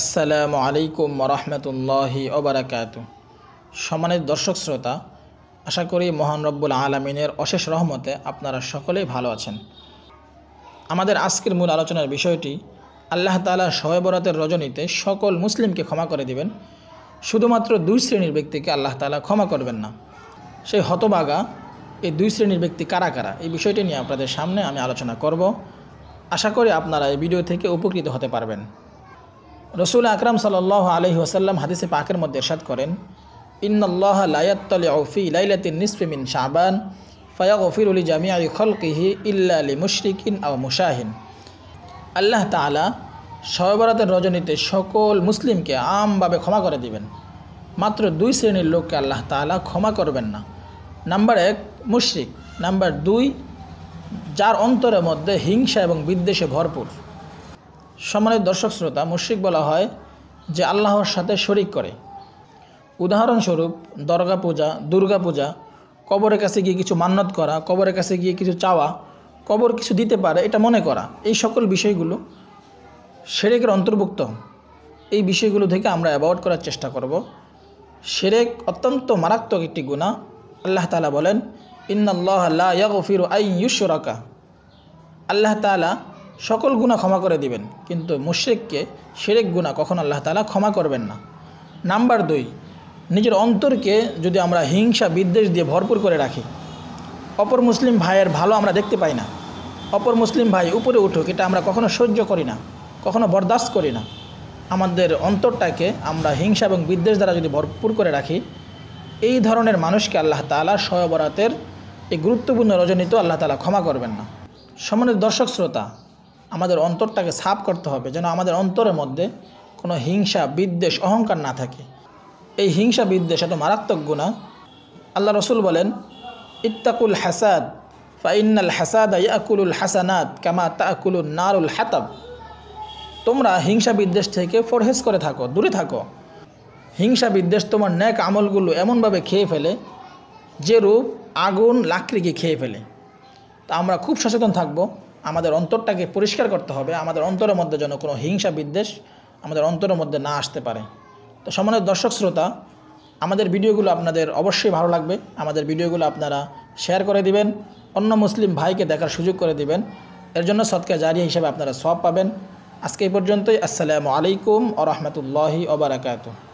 আসসালামু আলাইকুম রহমতুল্লাহি ওবরাকাত সম্মানিত দর্শক শ্রোতা আশা করি মহান রব্বুল আলমিনের অশেষ রহমতে আপনারা সকলেই ভালো আছেন আমাদের আজকের মূল আলোচনার বিষয়টি আল্লাহ তালা শহবরাতের রজনীতে সকল মুসলিমকে ক্ষমা করে দিবেন শুধুমাত্র দুই শ্রেণীর ব্যক্তিকে আল্লাহ তালা ক্ষমা করবেন না সেই হতবাগা এই দুই শ্রেণীর ব্যক্তি কারা কারা এই বিষয়টি নিয়ে আপনাদের সামনে আমি আলোচনা করব আশা করি আপনারা এই ভিডিও থেকে উপকৃত হতে পারবেন রসুল আকরাম সাল আলহি ওসাল্লাম হাদিসে পাকের মধ্যে এরশাদ করেন ইন্নআল্লাহ লায়াত্তলে অফি লাইলাতিন নিসফিমিন শাহবান ফয়া গফির উলি জামিয়া খলকিহি ইল্লা আলী মুশরিকিন আও মুশাহিন আল্লাহ তালা সয়বরাতের রজনীতে সকল মুসলিমকে আমভাবে ক্ষমা করে দিবেন মাত্র দুই শ্রেণীর লোককে আল্লাহ তালা ক্ষমা করবেন না নাম্বার এক মুশ্রিক নাম্বার দুই যার অন্তরের মধ্যে হিংসা এবং বিদ্বেষে ভরপুর সমানের দর্শক শ্রোতা মুশ্রিক বলা হয় যে আল্লাহর সাথে শরিক করে উদাহরণস্বরূপ দর্গা পূজা দুর্গা পূজা কবরের কাছে গিয়ে কিছু মান্নত করা কবরের কাছে গিয়ে কিছু চাওয়া কবর কিছু দিতে পারে এটা মনে করা এই সকল বিষয়গুলো সেরেকের অন্তর্ভুক্ত এই বিষয়গুলো থেকে আমরা অ্যাভয়েড করার চেষ্টা করব সেরেক অত্যন্ত মারাত্মক একটি গুণা আল্লাহ তালা বলেন আই আইয়ুসরাকা আল্লাহ তালা সকল গুণা ক্ষমা করে দিবেন কিন্তু মুশ্রেককে সেরেক গুণা কখন আল্লাহ তালা ক্ষমা করবেন না নাম্বার দুই নিজের অন্তরকে যদি আমরা হিংসা বিদ্বেষ দিয়ে ভরপুর করে রাখি অপর মুসলিম ভাইয়ের ভালো আমরা দেখতে পাই না অপর মুসলিম ভাই উপরে উঠুক এটা আমরা কখনো সহ্য করি না কখনো বরদাস্ত করি না আমাদের অন্তরটাকে আমরা হিংসা এবং বিদ্বেষ দ্বারা যদি ভরপুর করে রাখি এই ধরনের মানুষকে আল্লাহ তালা সয়বরাতের এই গুরুত্বপূর্ণ রজনীত আল্লাহ তালা ক্ষমা করবেন না সমানের দর্শক শ্রোতা আমাদের অন্তরটাকে সাফ করতে হবে যেন আমাদের অন্তরের মধ্যে কোনো হিংসা বিদ্বেষ অহংকার না থাকে এই হিংসা বিদ্বেষ এত মারাত্মক গুণা আল্লাহ রসুল বলেন ইত্তাকুল হাসাদ ফাইন্নাল হাসাদ ইয়াকুলুল হাসানাত কামা তাকুলুল নারুল হাতাব তোমরা হিংসা বিদ্বেষ থেকে ফরহেজ করে থাকো দূরে থাকো হিংসা বিদ্বেষ তোমার ন্যাক আমলগুলো এমনভাবে খেয়ে ফেলে যে রূপ আগুন লাকড়িকে খেয়ে ফেলে তা আমরা খুব সচেতন থাকব আমাদের অন্তরটাকে পরিষ্কার করতে হবে আমাদের অন্তরের মধ্যে যেন কোনো হিংসা বিদ্বেষ আমাদের অন্তরের মধ্যে না আসতে পারে তো সমানের দর্শক শ্রোতা আমাদের ভিডিওগুলো আপনাদের অবশ্যই ভালো লাগবে আমাদের ভিডিওগুলো আপনারা শেয়ার করে দিবেন অন্য মুসলিম ভাইকে দেখার সুযোগ করে দিবেন এর জন্য সৎকা জারি হিসাবে আপনারা সব পাবেন আজকে এই পর্যন্তই আসসালামু আলাইকুম আ রহমতুল্লাহি ওবরাকাত